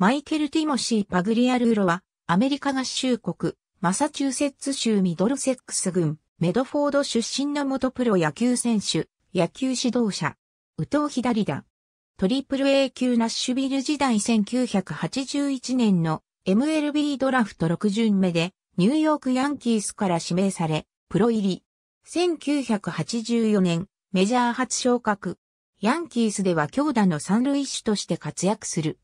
マイケル・ティモシー・パグリアルーロは、アメリカ合衆国、マサチューセッツ州ミドルセックス郡、メドフォード出身の元プロ野球選手、野球指導者、宇藤左だ。トリプル A 級ナッシュビル時代1981年の MLB ドラフト6巡目で、ニューヨークヤンキースから指名され、プロ入り。1984年、メジャー初昇格。ヤンキースでは強打の三塁手として活躍する。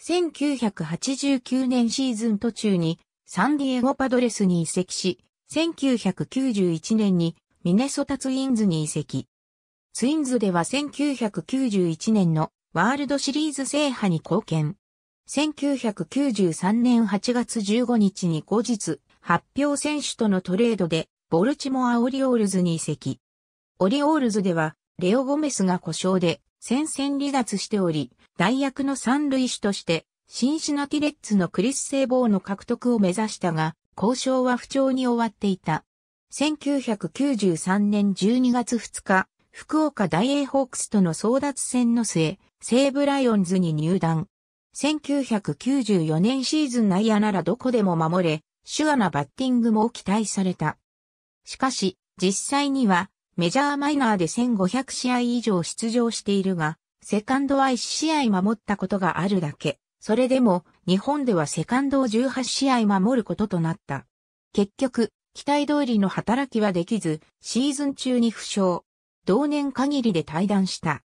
1989年シーズン途中にサンディエゴパドレスに移籍し、1991年にミネソタツインズに移籍。ツインズでは1991年のワールドシリーズ制覇に貢献。1993年8月15日に後日、発表選手とのトレードで、ボルチモア・オリオールズに移籍。オリオールズでは、レオ・ゴメスが故障で、戦線離脱しており、代役の三塁手として、シンシナティレッツのクリス・セーボーの獲得を目指したが、交渉は不調に終わっていた。1993年12月2日、福岡大英ホークスとの争奪戦の末、西武ライオンズに入団。1994年シーズン内野ならどこでも守れ、手話なバッティングも期待された。しかし、実際には、メジャーマイナーで1500試合以上出場しているが、セカンドは1試合守ったことがあるだけ。それでも、日本ではセカンドを18試合守ることとなった。結局、期待通りの働きはできず、シーズン中に負傷。同年限りで退団した。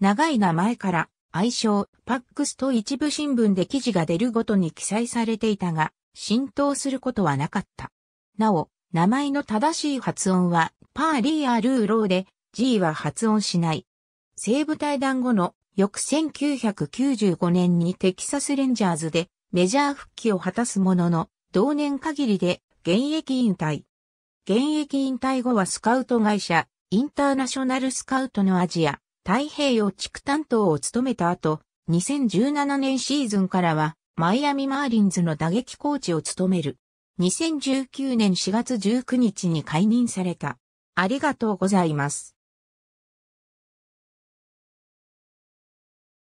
長い名前から、愛称、パックスと一部新聞で記事が出るごとに記載されていたが、浸透することはなかった。なお、名前の正しい発音は、パーリー・アルーローで G は発音しない。西部対談後の翌1995年にテキサスレンジャーズでメジャー復帰を果たすものの、同年限りで現役引退。現役引退後はスカウト会社、インターナショナルスカウトのアジア、太平洋地区担当を務めた後、2017年シーズンからは、マイアミマーリンズの打撃コーチを務める。2019年4月19日に解任された。ありがとうございます。